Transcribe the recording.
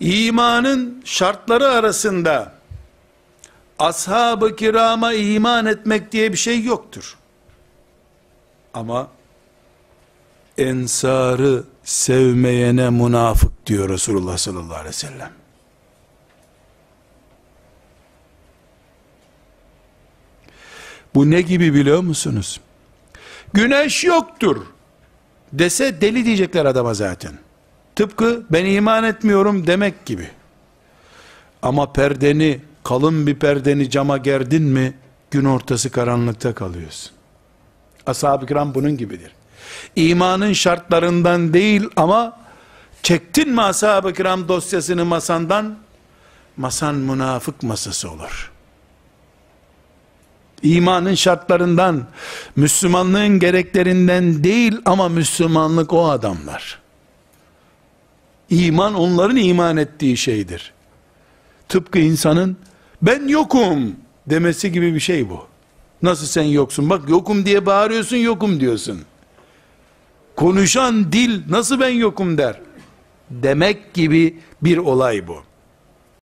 İmanın şartları arasında ashab-ı kirama iman etmek diye bir şey yoktur. Ama ensarı sevmeyene münafık diyor Resulullah sallallahu aleyhi ve sellem. Bu ne gibi biliyor musunuz? Güneş yoktur dese deli diyecekler adama zaten. Tıpkı ben iman etmiyorum demek gibi. Ama perdeni, kalın bir perdeni cama gerdin mi, gün ortası karanlıkta kalıyorsun. Ashab-ı kiram bunun gibidir. İmanın şartlarından değil ama çektin mi ashab-ı kiram dosyasını masandan, masan münafık masası olur. İmanın şartlarından, Müslümanlığın gereklerinden değil ama Müslümanlık o adamlar. İman onların iman ettiği şeydir. Tıpkı insanın ben yokum demesi gibi bir şey bu. Nasıl sen yoksun? Bak yokum diye bağırıyorsun, yokum diyorsun. Konuşan dil nasıl ben yokum der? Demek gibi bir olay bu.